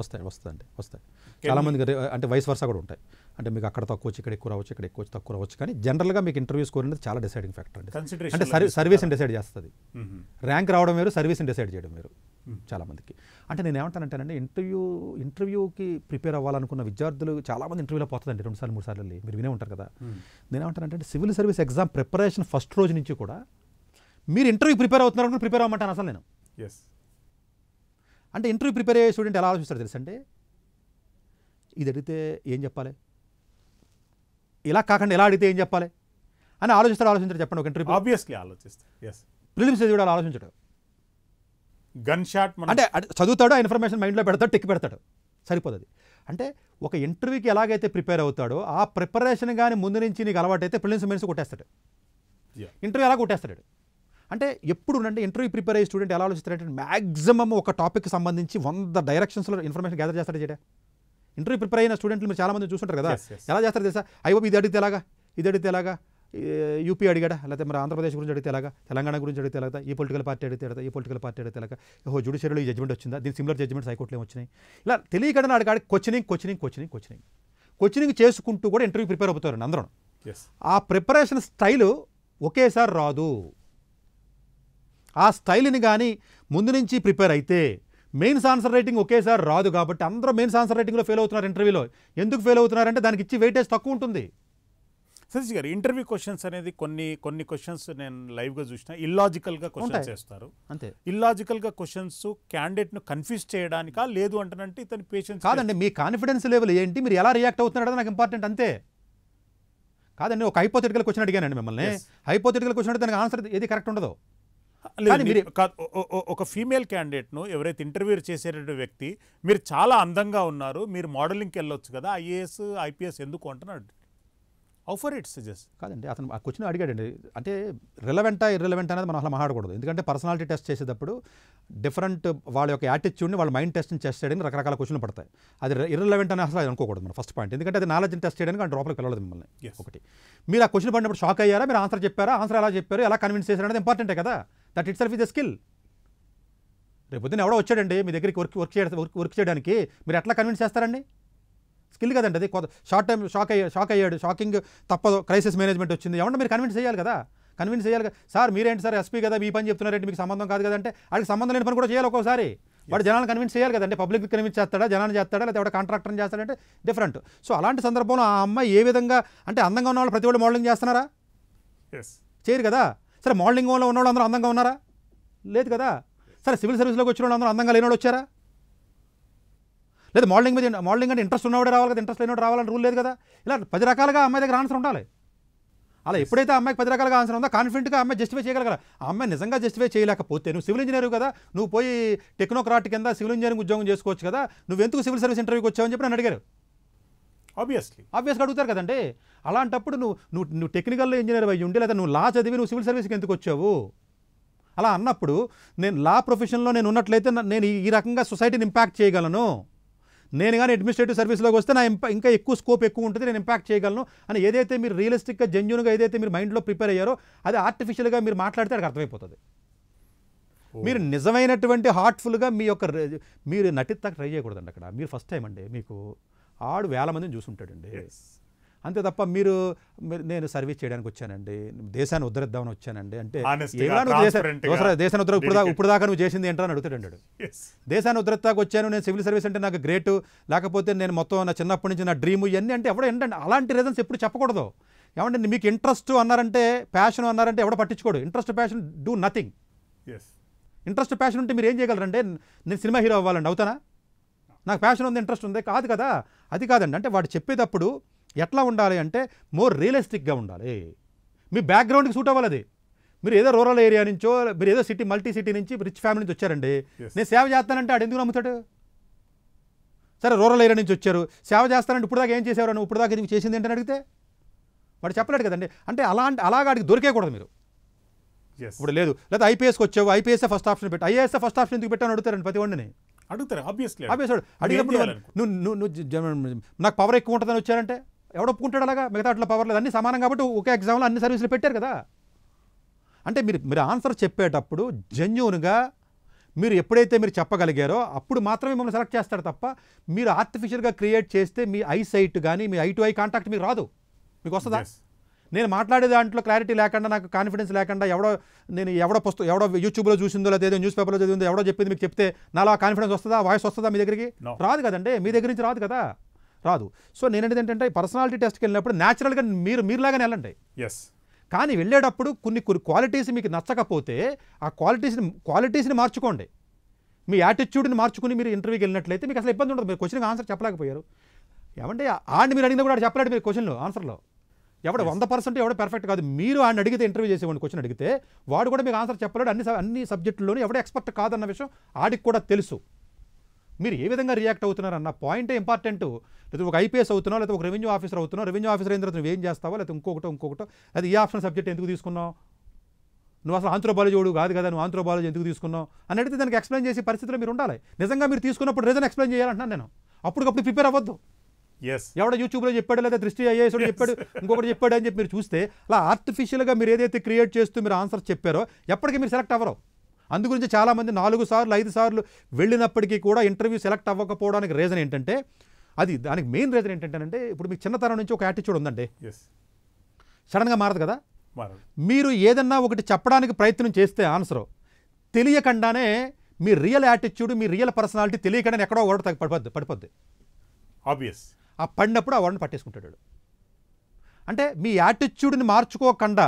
వస్తాయి వస్తాయి అండి వస్తాయి చాలామందికి అంటే వయసు వరుస కూడా ఉంటాయి అంటే మీకు అక్కడ తక్కువ వచ్చి ఇక్కడ ఎక్కువ రావచ్చు ఇక్కడ ఎక్కువ తక్కువ రావచ్చు కానీ జనరల్గా మీకు ఇంటర్వ్యూ స్కోర్ అనేది చాలా డిసైడింగ్ ఫ్యాక్టర్ అండి అంటే సర్వీస్ని డిసైడ్ చేస్తుంది ర్యాంక్ రావడం వేరు సర్వీస్ని డిసైడ్ చేయడం వేరు చాలామందికి అంటే నేను ఏమంటానంటానండి ఇంటర్వ్యూ ఇంటర్వ్యూకి ప్రిపేర్ అవ్వాలనుకున్న విద్యార్థులు చాలామంది ఇంటర్వ్యూలో పోతుందండి రెండు సార్లు మూడు సార్లు మీరు వినే ఉంటారు కదా నేను ఏమంటానంటే civil service exam preparation first రోజు నుంచి కూడా మీరు ఇంటర్వ్యూ ప్రిపేర్ అవుతున్నారు ప్రిపేర్ అవ్వమంటాను అసలు నేను ఎస్ అంటే ఇంటర్వ్యూ ప్రిపేర్ అయ్యే స్టూడెంట్ ఎలా ఆలోచిస్తారు అంటే ఇది అడిగితే ఏం చెప్పాలి ఇలా కాకుండా ఎలా అడిగితే ఏం చెప్పాలి అని ఆలోచిస్తారు ఆలోచించారు చెప్పండి ఒక ఇంటర్వ్యూ ఆబ్వియస్లీ ఆలోచిస్తారు ఎస్ ప్రిలిమ్స్ చదివాడు ఆలోచించడు గన్ షాట్ అంటే చదువుతాడు ఆ ఇన్ఫర్మేషన్ మైండ్లో పెడతాడు టిక్ పెడతాడు సరిపోతుంది అంటే ఒక ఇంటర్వ్యూకి ఎలాగైతే ప్రిపేర్ అవుతాడో ఆ ప్రిపరేషన్ కానీ ముందు నుంచి నీకు అలవాటైతే ప్రిలిమ్స్ మెయిన్స్ కొట్టేస్తాడు ఇంటర్వ్యూ ఎలా కొట్టేస్తాడు అంటే ఎప్పుడు అంటే ఇంటర్వ్యూ ప్రిపేర్ అయ్యే స్టూడెంట్ ఎలా ఆలోచిస్తాడంటే మ్యాక్సిమం ఒక టాపిక్ సంబంధించి వంద డైరెక్షన్స్లో ఇన్ఫర్మేషన్ గ్యాదర్ చేస్తాడు చేయడా ఇంటర్వ్యూ ప్రిపేర్ అయిన స్టూడెంట్లు మీరు చాలామంది చూస్తుంటారు కదా ఎలా చేస్తారు తెలుసా అయ్యో ఇది అడిగితే ఎలాగా ఇది అడిగితే ఎలాగా యూపీ అడిగాడా లేకపోతే మరి ఆంధ్రప్రదేశ్ గురించి అడిగితే ఎలాగా తెలంగాణ గురించి అడిగితే ఎలాగా ఈ పొలిటికల్ పార్టీ అడిగితే ఎలాగా ఈ పొలిటికల్ పార్టీ అడిగితే ఎలాగా ఓహో జుడిషియరీలో ఈ జడ్జ్మెంట్ వచ్చిందా దీని సిమిలర్ జడ్జ్మెంట్స్ హైకోర్టులో వచ్చినాయి ఇలా తెలియకుండా అడిగాడు questioning questioning coaching questioning questioning చేసుకుంటూ కూడా ఇంటర్వ్యూ ప్రిపేర్ అవుతారు అందరం ఆ ప్రిపరేషన్ స్టైలు ఒకేసారి రాదు ఆ స్టైల్ని కానీ ముందు నుంచి ప్రిపేర్ అయితే మెయిన్స్ ఆన్సర్ రైటింగ్ ఒకేసారి రాదు కాబట్టి అందరూ మెయిన్స్ ఆన్సర్ రైటింగ్లో ఫెయిల్ అవుతున్నారు ఇంటర్వ్యూలో ఎందుకు ఫెయిల్ అవుతున్నారంటే దానికి ఇచ్చి వెయిటేజ్ తక్కువ ఉంటుంది సతీష్ గారు ఇంటర్వ్యూ క్వశ్చన్స్ అనేది కొన్ని కొన్ని క్వశ్చన్స్ నేను లైవ్గా చూసిన ఇల్లాజికల్గా క్వశ్చన్స్ చేస్తారు అంతే ఇల్లాజికల్గా క్వశ్చన్స్ క్యాండిడేట్ను కన్ఫ్యూజ్ చేయడానికా లేదు అంటానంటే ఇతని పేషెన్స్ కాదండి మీ కాన్ఫిడెన్స్ లెవెల్ ఏంటి మీరు ఎలా రియాక్ట్ అవుతున్నాడు నాకు ఇంపార్టెంట్ అంతే కాదండి ఒక హైపోథెటికల్ క్వశ్చన్ అడిగానండి మిమ్మల్ని హైపోథెటికల్ క్వశ్చన్ అంటే దానికి ఆన్సర్ ఏది కరెక్ట్ ఉండదు ఒక ఫీమేల్ క్యాండిడేట్ను ఎవరైతే ఇంటర్వ్యూ చేసేటటువంటి వ్యక్తి మీరు చాలా అందంగా ఉన్నారు మీరు మోడలింగ్కి వెళ్ళొచ్చు కదా ఐఏఎస్ ఐపీఎస్ ఎందుకు అంటున్నాడు ఆఫర్ ఇట్స్ జస్ట్ కాదండి అతను ఆ క్వశ్చన్ అడిగాడండి అంటే రిలవెంటా ఇర్రెలవెంట్ అనేది మనం అసలు మాట్లాడకూడదు ఎందుకంటే పర్సనాలిటీ టెస్ట్ చేసేటప్పుడు డిఫరెంట్ వాళ్ళ యొక్క యాటిట్యూడ్ని వాళ్ళ మైండ్ టెస్ట్ని టెస్ట్ చేయడానికి రకరకాల క్వశ్చన్లు పడతాయి అది ఇర్రెలవెంట్ అని అసలు అనుకోకూడదు మనం ఫస్ట్ పాయింట్ ఎందుకంటే అది నాలెడ్జ్ని టెస్ట్ చేయడానికి ఆ డ్రాప్లోకి వెళ్ళలేదు మిమ్మల్ని ఒకటి మీరు ఆ క్వశ్చన్ పడినప్పుడు షాక్ అయ్యారా మీరు ఆన్సర్ చెప్పారా ఆన్సర్ ఎలా చెప్పారు ఎలా కన్విన్స్ చేశారు అనేది ఇంపార్టెంటే కదా that it's self is the skill రేపు పొద్దున్న ఎవడో వచ్చాడండి మీ దగ్గరికి వర్క్ వర్క్ చేయడం వర్క్ వర్క్ చేయడానికి మీరు ఎట్లా కన్విన్స్ చేస్తారండి స్కిల్ కదండి అది షార్ట్ టైం షాక్ అయ్యా షాక్ అయ్యాడు షాకింగ్ తప్పదు క్రైసిస్ మేనేజ్మెంట్ వచ్చింది ఏమన్నా మీరు కన్విన్స్ చేయాలి కదా కన్విన్స్ చేయాలి కదా సార్ మీరేంటి సార్ ఎస్పీ కదా మీ పని చెప్తున్నారంటే మీకు సంబంధం కాదు కదంటే వాళ్ళకి సంబంధం లేని పని కూడా చేయాలి ఒక్కోసారి వాడు జనాలను కన్విన్స్ చేయాలి కదండి పబ్లిక్ కన్విన్స్ చేస్తాడా జనాన్ని చేస్తాడా లేదా ఎవడ కాంట్రాక్టర్ని చేస్తాడంటే డిఫరెంట్ సో అలాంటి సందర్భంలో ఆ అమ్మాయి ఏ విధంగా అంటే అందంగా ఉన్న వాళ్ళు ప్రతి వాళ్ళు మోడలింగ్ చేస్తున్నారా ఎస్ చేయరు కదా సరే మోడలింగ్ హోమ్లో ఉన్న అందరూ అందంగా ఉన్నారా లేదు కదా సరే సివిల్ సర్వీస్లోకి వచ్చిన అందరూ అందంగా లేని వచ్చారా లేదు మోడలింగ్ మీద మోడలింగ్ అంటే ఇంట్రెస్ట్ ఉన్నవాడే రావాలి కదా ఇంట్రెస్ట్ లేనివాడు రావాలని రూల్ లేదు కదా ఇలా పది రకాలుగా అమ్మాయి దగ్గర ఆన్సర్ ఉండాలి అలా ఎప్పుడైతే అమ్మాయికి పది రకాలుగా ఆన్సర్ ఉందో కాన్ఫిడెంట్గా అమ్మాయి జస్టిఫై చేయగలగరా ఆ అమ్మాయి నిజంగా జస్టిఫై చేయలేకపోతే నువ్వు సివిల్ ఇంజనీర్ కదా నువ్వు పోయి టెక్నోక్రాట్ కింద సివిల్ ఇంజనీరింగ్ ఉద్యోగం చేసుకోవచ్చు కదా నువ్వు ఎందుకు సివిల్ సర్వీస్ ఇంటర్వ్యూకి వచ్చావని చెప్పి నన్ను అడిగారు ఆబ్వియస్లీ ఆబ్వియస్గా అడుగుతారు కదండి అలాంటప్పుడు నువ్వు నువ్వు నువ్వు టెక్నికల్ ఇంజనీర్ అయ్యి ఉండి లేదా నువ్వు లా చదివి నువ్వు సివిల్ సర్వీస్కి ఎందుకు వచ్చావు అలా అన్నప్పుడు నేను లా ప్రొఫెషన్లో నేను ఉన్నట్లయితే నేను ఈ రకంగా సొసైటీని ఇంపాక్ట్ చేయగలను నేను కానీ అడ్మినిస్ట్రేటివ్ సర్వీస్లోకి వస్తే నా ఇంకా ఎక్కువ స్కోప్ ఎక్కువ ఉంటుంది నేను ఇంపాక్ట్ చేయగలను అని ఏదైతే మీరు రియలిస్టిక్గా జెన్యున్గా ఏదైతే మీరు మైండ్లో ప్రిపేర్ అయ్యారో అది ఆర్టిఫిషియల్గా మీరు మాట్లాడితే అక్కడ అర్థమైపోతుంది మీరు నిజమైనటువంటి హార్ట్ఫుల్గా మీ యొక్క మీరు నటిత్తాక ట్రై చేయకూడదండి అక్కడ మీరు ఫస్ట్ టైం అండి మీకు ఆడు వేల మందిని చూసుంటాడండి అంతే తప్ప మీరు నేను సర్వీస్ చేయడానికి వచ్చానండి దేశాన్ని ఉద్ధరిద్దామని వచ్చానండి అంటే దేశాన్ని ఉద్ధర ఇప్పుడు దాకా ఇప్పుడు దాకా నువ్వు చేసింది ఏంటని అడుగుతాడు దేశాన్ని ఉద్ధరతాకు వచ్చాను నేను సివిల్ సర్వీస్ అంటే నాకు గ్రేట్ లేకపోతే నేను మొత్తం నా చిన్నప్పటి నుంచి నా డ్రీమ్ ఇవన్నీ అంటే ఎవడో ఏంటంటే అలాంటి రీజన్స్ ఎప్పుడు చెప్పకూడదు ఏమంటే మీకు ఇంట్రెస్ట్ అన్నారంటే ప్యాషన్ అన్నారంటే ఎవడో పట్టించుకోడు interest passion do nothing interest passion ఉంటే మీరు ఏం చేయగలరంటే నేను సినిమా హీరో అవ్వాలండి అవుతానా నాకు ప్యాషన్ ఉంది ఇంట్రెస్ట్ ఉంది కాదు కదా అది కాదండి అంటే వాడు చెప్పేటప్పుడు ఎట్లా ఉండాలి అంటే మోర్ రియలిస్టిక్గా ఉండాలి మీ బ్యాక్గ్రౌండ్కి సూట్ అవ్వాలి మీరు ఏదో రూరల్ ఏరియా నుంచో మీరు ఏదో సిటీ మల్టీ సిటీ నుంచి రిచ్ ఫ్యామిలీ నుంచి వచ్చారండి నేను సేవ చేస్తానంటే ఆడు ఎందుకు నమ్ముతాడు సరే రూరల్ ఏరియా నుంచి వచ్చారు సేవ చేస్తానంటే ఇప్పుడు దాకా ఏం చేసేవారు అని ఇప్పుడు దాకా నీకు చేసింది ఏంటని అడిగితే వాడు చెప్పలేడు కదండి అంటే అలాంటి అలాగా అడిగి దొరికేయకూడదు మీరు ఇప్పుడు లేదు లేదా ఐపీఎస్కి వచ్చావు ఐపీఎస్ఏ ఫస్ట్ ఆప్షన్ పెట్టి ఐఏఎస్ఏ ఫస్ట్ ఆప్షన్ ఎందుకు పెట్టాను అడుగుతారండి ప్రతి వండిని అడుగుతారు ఆబ్వియస్లీ ఆబ్వియస్లీ అడిగినప్పుడు నువ్వు నువ్వు నాకు పవర్ ఎక్కువ ఉంటుందని వచ్చారంటే ఎవడు ఒప్పుకుంటాడు అలాగా మిగతా అట్లా పవర్ లేదు అన్ని సమానం కాబట్టి ఒకే ఎగ్జామ్లో అన్ని సర్వీసులు పెట్టారు కదా అంటే మీరు మీరు ఆన్సర్ చెప్పేటప్పుడు జెన్యున్గా మీరు ఎప్పుడైతే మీరు చెప్పగలిగారో అప్పుడు మాత్రమే మిమ్మల్ని సెలెక్ట్ చేస్తారు తప్ప మీరు ఆర్టిఫిషియల్గా క్రియేట్ చేస్తే మీ ఐ సైట్ కానీ మీ ఐ టు ఐ కాంటాక్ట్ మీకు రాదు మీకు వస్తుందా నేను మాట్లాడే దాంట్లో క్లారిటీ లేకుండా నాకు కాన్ఫిడెన్స్ లేకుండా ఎవడో నేను ఎవడో పుస్తకం ఎవడో యూట్యూబ్లో చూసిందో లేదా ఏదో న్యూస్ పేపర్లో చదివిందో ఎవడో చెప్పింది మీకు చెప్తే నాలో కాన్ఫిడెన్స్ వస్తుందా వాయిస్ వస్తుందా మీ దగ్గరికి రాదు కదండి మీ దగ్గర నుంచి రాదు కదా రాదు సో నేను ఏంటి ఏంటంటే పర్సనాలిటీ టెస్ట్కి వెళ్ళినప్పుడు న్యాచురల్గా మీరు మీరులాగానే వెళ్ళండి ఎస్ కానీ వెళ్ళేటప్పుడు కొన్ని కొన్ని క్వాలిటీస్ మీకు నచ్చకపోతే ఆ క్వాలిటీస్ని క్వాలిటీస్ని మార్చుకోండి మీ యాటిట్యూడ్ని మార్చుకుని మీరు ఇంటర్వ్యూకి వెళ్ళినట్లయితే మీకు అసలు ఇబ్బంది ఉండదు మీరు క్వశ్చన్కి ఆన్సర్ చెప్పలేకపోయారు ఏమంటే ఆడిని మీరు అడిగినా కూడా చెప్పలేడు మీరు క్వశ్చన్లో ఆన్సర్లో ఎవడ వంద పర్సెంట్ ఎవడ పర్ఫెక్ట్ కాదు మీరు ఆయన అడిగితే ఇంటర్వ్యూ చేసేవాడిని క్వశ్చన్ అడిగితే వాడు కూడా మీకు ఆన్సర్ చెప్పలేడు అన్ని అన్ని సబ్జెక్టుల్లోనూ ఎవడ ఎక్స్పర్ట్ కాదన్న విషయం ఆడికి కూడా తెలుసు మీరు ఏ విధంగా రియాక్ట్ అవుతున్నారన్న పాయింట్ ఇంపార్టెంట్ లేదా ఒక ఐపీఎస్ అవుతున్నావు లేదా ఒక రెవెన్యూ ఆఫీసర్ అవుతున్నావు రెవెన్యూ ఆఫీసర్ అయిన తర్వాత ఏం చేస్తావో లేదా ఇంకొకటో ఇంకొకటో లేదా ఈ ఆప్షన్ సబ్జెక్ట్ ఎందుకు తీసుకున్నావు నువ్వు అసలు ఆంథ్రోబాలజీడు కాదు కదా నువ్వు ఆంథ్రోబాలజీ ఎందుకు తీసుకున్నావు అని అడిగితే దానికి ఎక్స్ప్లెయిన్ చేసే పరిస్థితిలో మీరు ఉండాలి నిజంగా మీరు తీసుకున్నప్పుడు రీజన్ ఎక్స్ప్లెయిన్ చేయాలంటున్నాను నేను అప్పటికప్పుడు ప్రిపేర్ అవ్వద్దు ఎవడ యూట్యూబ్లో చెప్పాడు లేదా దృష్టి ఐఏఎస్ చెప్పాడు ఇంకొకటి చెప్పాడు అని చెప్పి మీరు చూస్తే అలా ఆర్టిఫిషియల్గా మీరు ఏదైతే క్రియేట్ చేస్తూ మీరు ఆన్సర్ చెప్పారో ఎప్పటికీ మీరు సెలెక్ట్ అవ్వరు అందు గురించి చాలామంది నాలుగు సార్లు ఐదు సార్లు వెళ్ళినప్పటికీ కూడా ఇంటర్వ్యూ సెలెక్ట్ అవ్వకపోవడానికి రీజన్ ఏంటంటే అది దానికి మెయిన్ రీజన్ ఏంటంటే ఇప్పుడు మీకు చిన్నతనం నుంచి ఒక యాటిట్యూడ్ ఉందండి సడన్గా మారదు కదా మీరు ఏదన్నా ఒకటి చెప్పడానికి ప్రయత్నం చేస్తే ఆన్సర్ తెలియకుండానే మీ రియల్ యాటిట్యూడ్ మీ రియల్ పర్సనాలిటీ తెలియకుండానే ఎక్కడో ఒకటి పడిపోద్ది పడిపోద్ది ఆబ్వియస్ ఆ పడినప్పుడు ఆ వాడిని పట్టేసుకుంటాడు అంటే మీ యాటిట్యూడ్ని మార్చుకోకుండా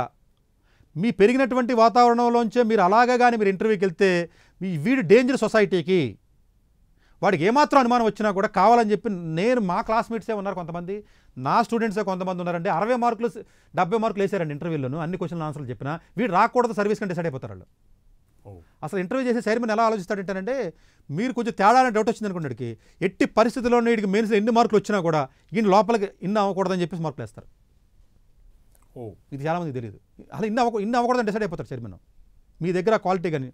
మీ పెరిగినటువంటి వాతావరణంలోంచే మీరు అలాగే కానీ మీరు ఇంటర్వ్యూకి వెళ్తే మీ వీడు డేంజర్ సొసైటీకి వాడికి ఏమాత్రం అనుమానం వచ్చినా కూడా కావాలని చెప్పి నేను మా క్లాస్మేట్సే ఉన్నారు కొంతమంది నా స్టూడెంట్సే కొంతమంది ఉన్నారండి అరవై మార్కులు డెబ్బై మార్కులు వేసారండి ఇంటర్వ్యూలోను అన్ని క్వశ్చన్లు ఆన్సర్లు చెప్పినా వీడు రాకూడదు సర్వీస్ కంటే డిసైడ్ అయిపోతారు వాళ్ళు అసలు ఇంటర్వ్యూ చేసే చైర్మన్ ఎలా ఏంటంటే మీరు కొంచెం తేడా అనే డౌట్ వచ్చింది అనుకున్నాడికి ఎట్టి పరిస్థితుల్లో వీడికి మెయిన్స్ ఎన్ని మార్కులు వచ్చినా కూడా ఈయన లోపలికి ఇన్ని అవ్వకూడదని చెప్పేసి మార్కులు వేస్తారు ఓ ఇది చాలామంది తెలియదు అసలు ఇన్ని అవ్వ ఇన్ని అవ్వకూడదని డిసైడ్ అయిపోతారు చైర్మన్ మీ దగ్గర క్వాలిటీ కానీ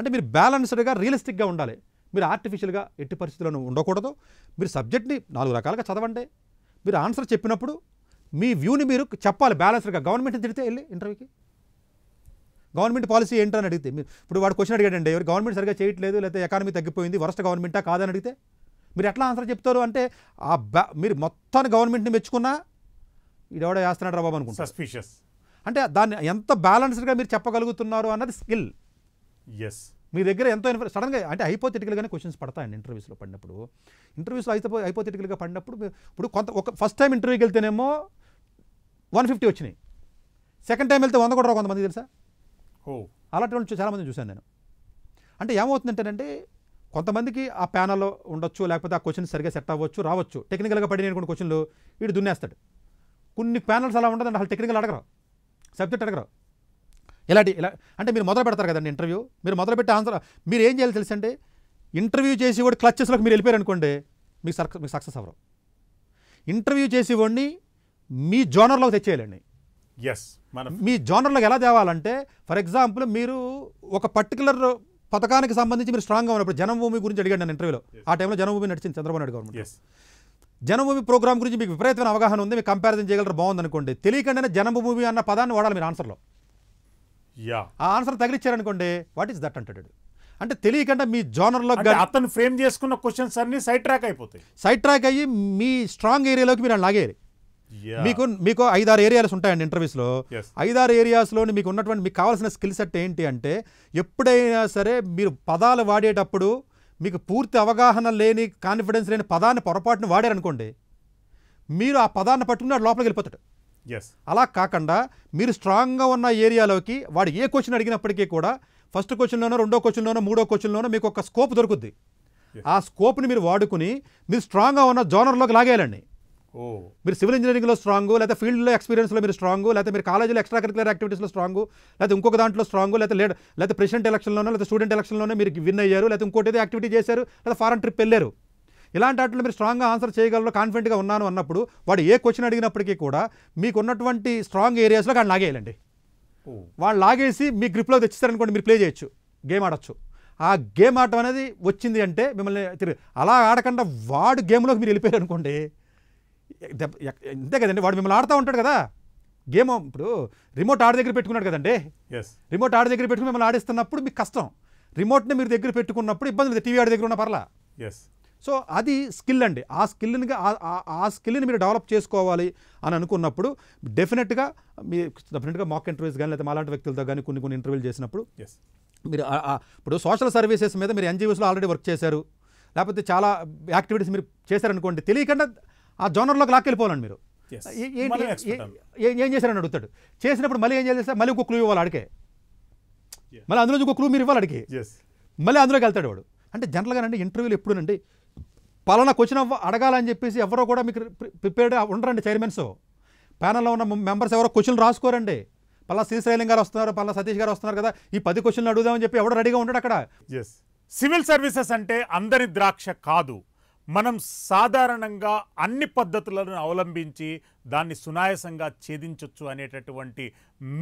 అంటే మీరు బ్యాలెన్స్డ్గా రియలిస్టిక్గా ఉండాలి మీరు ఆర్టిఫిషియల్గా ఎట్టి పరిస్థితుల్లో ఉండకూడదు మీరు సబ్జెక్ట్ని నాలుగు రకాలుగా చదవండి మీరు ఆన్సర్ చెప్పినప్పుడు మీ వ్యూని మీరు చెప్పాలి బ్యాలెన్స్డ్గా గవర్నమెంట్ని తిడితే వెళ్ళి ఇంటర్వ్యూకి గవర్నమెంట్ పాలసీ ఏంటని అడిగితే ఇప్పుడు వాడు క్వశ్చన్ అడిగాడండి ఎవరు గవర్నమెంట్ సరిగా చేయట్లేదు లేకపోతే ఎకానమీ తగ్గిపోయింది వరస్ట్ గవర్నమెంటా కాదని అడిగితే మీరు ఎట్లా ఆన్సర్ చెప్తారు అంటే ఆ బ్యా మీరు మొత్తాన్ని గవర్నమెంట్ని మెచ్చుకున్నా ఇడెవడో వేస్తున్నాడు రాబాబు బాబు అనుకుంటా సస్పీషియస్ అంటే దాన్ని ఎంత బ్యాలెన్స్డ్గా మీరు చెప్పగలుగుతున్నారు అన్నది స్కిల్ ఎస్ మీ దగ్గర ఎంతో ఇన్ఫర్ సడన్గా అంటే హైపోథెటికల్గానే క్వశ్చన్స్ పడతాయండి ఇంటర్వ్యూస్లో పడినప్పుడు ఇంటర్వ్యూస్లో అయితే హైపోథెటికల్గా పడినప్పుడు ఇప్పుడు కొంత ఒక ఫస్ట్ టైం ఇంటర్వ్యూకి వెళ్తేనేమో వన్ ఫిఫ్టీ వచ్చినాయి సెకండ్ టైం వెళ్తే వంద కూడా కొంతమంది తెలుసా అలాంటి వాళ్ళు చాలామంది చూశాను నేను అంటే ఏమవుతుందంటేనంటే కొంతమందికి ఆ ప్యానల్లో ఉండొచ్చు లేకపోతే ఆ క్వశ్చన్ సరిగా సెట్ అవ్వచ్చు రావచ్చు టెక్నికల్గా పడిన క్వశ్చన్లు వీడు దున్నేస్తాడు కొన్ని ప్యానల్స్ అలా ఉండదు అసలు టెక్నికల్ అడగరు సబ్జెక్ట్ అడగరు ఇలాంటి ఇలా అంటే మీరు మొదలు పెడతారు కదండి ఇంటర్వ్యూ మీరు మొదలు పెట్టి ఆన్సర్ మీరు ఏం చేయాలి అంటే ఇంటర్వ్యూ చేసి కూడా క్లచ్చెస్లోకి మీరు వెళ్ళిపోయారు అనుకోండి మీకు సక్సెస్ అవ్వరు ఇంటర్వ్యూ చేసి వాడిని మీ జోనర్లోకి తెచ్చేయాలండి ఎస్ మన మీ జోనర్లకు ఎలా తేవాలంటే ఫర్ ఎగ్జాంపుల్ మీరు ఒక పర్టికులర్ పథకానికి సంబంధించి మీరు స్ట్రాంగ్గా ఉన్నప్పుడు జనభూమి గురించి అడిగాడు నేను ఇంటర్వ్యూలో ఆ టైంలో జనభూమి నడిచింది చంద్రబాబు నాయుడు గవర్నమెంట్ జనభూమి ప్రోగ్రామ్ గురించి మీకు విపరీతమైన అవగాహన ఉంది మీకు కంపారిజన్ చేయగలరు బాగుందనుకోండి తెలియకుండానే జనభూమి అన్న పదాన్ని వాడాలి మీరు ఆన్సర్లో యా ఆ ఆన్సర్ తగిలిచ్చారనుకోండి వాట్ ఈస్ దట్ అంటాడు అంటే తెలియకుండా మీ జోనర్లో అతను ఫ్రేమ్ చేసుకున్న క్వశ్చన్స్ అన్ని సైట్ ట్రాక్ అయిపోతాయి సైట్ ట్రాక్ అయ్యి మీ స్ట్రాంగ్ ఏరియాలోకి మీరు లాగేయాలి మీకు మీకు ఐదారు ఏరియాస్ ఉంటాయండి ఇంటర్వ్యూస్లో ఐదారు ఏరియాస్లోని మీకు ఉన్నటువంటి మీకు కావాల్సిన స్కిల్ సెట్ ఏంటి అంటే ఎప్పుడైనా సరే మీరు పదాలు వాడేటప్పుడు మీకు పూర్తి అవగాహన లేని కాన్ఫిడెన్స్ లేని పదాన్ని పొరపాటును వాడారనుకోండి మీరు ఆ పదాన్ని పట్టుకుని వాడు లోపలికి వెళ్ళిపోతాడు అలా కాకుండా మీరు స్ట్రాంగ్గా ఉన్న ఏరియాలోకి వాడు ఏ క్వశ్చన్ అడిగినప్పటికీ కూడా ఫస్ట్ క్వశ్చన్లోనో రెండో క్వశ్చన్లోనో మూడో క్వశ్చన్లోనో మీకు ఒక స్కోప్ దొరుకుద్ది ఆ స్కోప్ని మీరు వాడుకుని మీరు స్ట్రాంగ్గా ఉన్న జోనర్లోకి లాగేయాలండి మీరు సివిల్ ఇంజనీరింగ్లో స్ట్రాంగ్ లేకపోతే ఫీల్డ్లో ఎక్స్పీరియన్స్లో మీరు స్ట్రాంగ్ లేకపోతే మీరు కాలేజీలో ఎక్స్ట్రా కరికులర్ యాక్టివిటీస్లో స్ట్రాంగ్ లేకపోతే ఇంకొక దాంట్లో స్ట్రాంగ్ లేకపోతే లేట్ లేకపోతే ప్రెసిడెంట్ ఎలక్షన్లోనో లేకపోతే స్టూడెంట్ ఎలక్షన్లోనే మీరు విన్ అయ్యారు లేకపోతే ఇంకోటి ఏదో యాక్టివిటీ చేశారు లేదా ఫారెన్ ట్రిప్ వెళ్ళారు ఇలాంటి వాటిలో మీరు స్ట్రాంగ్గా ఆన్సర్ చేయగలరు కాన్ఫిడెంట్గా ఉన్నాను అన్నప్పుడు వాడు ఏ క్వశ్చన్ అడిగినప్పటికీ కూడా మీకు ఉన్నటువంటి స్ట్రాంగ్ ఏరియాస్లో కానీ లాగేయాలండి వాళ్ళు లాగేసి మీ గ్రిప్లో తెచ్చిస్తారనుకోండి మీరు ప్లే చేయొచ్చు గేమ్ ఆడొచ్చు ఆ గేమ్ ఆడటం అనేది వచ్చింది అంటే మిమ్మల్ని అలా ఆడకుండా వాడు గేమ్లోకి మీరు వెళ్ళిపోయారు అనుకోండి ఇంతే కదండి వాడు మిమ్మల్ని ఆడుతూ ఉంటాడు కదా గేమ్ ఇప్పుడు రిమోట్ ఆడ దగ్గర పెట్టుకున్నాడు కదండి రిమోట్ ఆడ దగ్గర పెట్టుకుని మిమ్మల్ని ఆడిస్తున్నప్పుడు మీకు కష్టం రిమోట్ని మీరు దగ్గర పెట్టుకున్నప్పుడు ఇబ్బంది లేదు టీవీ ఆడ దగ్గర ఉన్న పర్లా ఎస్ సో అది స్కిల్ అండి ఆ స్కిల్ని ఆ స్కిల్ని మీరు డెవలప్ చేసుకోవాలి అని అనుకున్నప్పుడు డెఫినెట్గా మీ డెఫినెట్గా మాక్ ఇంటర్వ్యూస్ కానీ లేదా మాలాంటి వ్యక్తులతో కానీ కొన్ని కొన్ని ఇంటర్వ్యూలు చేసినప్పుడు మీరు ఇప్పుడు సోషల్ సర్వీసెస్ మీద మీరు ఎన్జిఓస్లో ఆల్రెడీ వర్క్ చేశారు లేకపోతే చాలా యాక్టివిటీస్ మీరు చేశారనుకోండి తెలియకుండా ఆ జోనర్లోకి లాక్కెళ్ళిపోవాలండి మీరు ఏం చేశారని అడుగుతాడు చేసినప్పుడు మళ్ళీ ఏం చేస్తారు మళ్ళీ ఒక క్లూ ఇవ్వాలి అడిగే మళ్ళీ అందులో ఒక క్లూ మీరు ఇవ్వాలి అడిగి మళ్ళీ అందులోకి వెళ్తాడు వాడు అంటే జనరల్గా అండి ఇంటర్వ్యూలు ఎప్పుడునండి పలానా క్వశ్చన్ అడగాలని చెప్పేసి ఎవరో కూడా మీకు ప్రిపేర్డ్ ఉండరండి చైర్మన్స్ ప్యానల్లో ఉన్న మెంబర్స్ ఎవరో క్వశ్చన్లు రాసుకోరండి పలా శ్రీశ్రైలింగ్ గారు వస్తున్నారు పలా సతీష్ గారు వస్తున్నారు కదా ఈ పది క్వశ్చన్లు అడుగుదామని చెప్పి ఎవడో రెడీగా ఉంటాడు అక్కడ సివిల్ సర్వీసెస్ అంటే అందరి ద్రాక్ష కాదు మనం సాధారణంగా అన్ని పద్ధతులను అవలంబించి దాన్ని సునాయసంగా ఛేదించవచ్చు అనేటటువంటి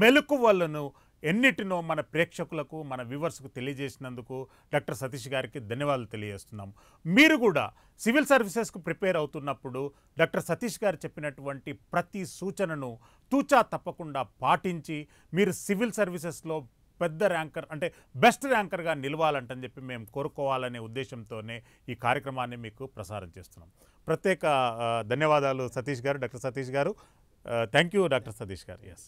మెలకువలను ఎన్నిటినో మన ప్రేక్షకులకు మన వ్యూవర్స్కు తెలియజేసినందుకు డాక్టర్ సతీష్ గారికి ధన్యవాదాలు తెలియజేస్తున్నాం మీరు కూడా సివిల్ సర్వీసెస్కు ప్రిపేర్ అవుతున్నప్పుడు డాక్టర్ సతీష్ గారు చెప్పినటువంటి ప్రతి సూచనను తూచా తప్పకుండా పాటించి మీరు సివిల్ సర్వీసెస్లో పెద్ద ర్యాంకర్ అంటే బెస్ట్ ర్యాంకర్గా నిలవాలంటని చెప్పి మేము కోరుకోవాలనే ఉద్దేశంతోనే ఈ కార్యక్రమాన్ని మీకు ప్రసారం చేస్తున్నాం ప్రత్యేక ధన్యవాదాలు సతీష్ గారు డాక్టర్ సతీష్ గారు థ్యాంక్ యూ డాక్టర్ సతీష్ గారు ఎస్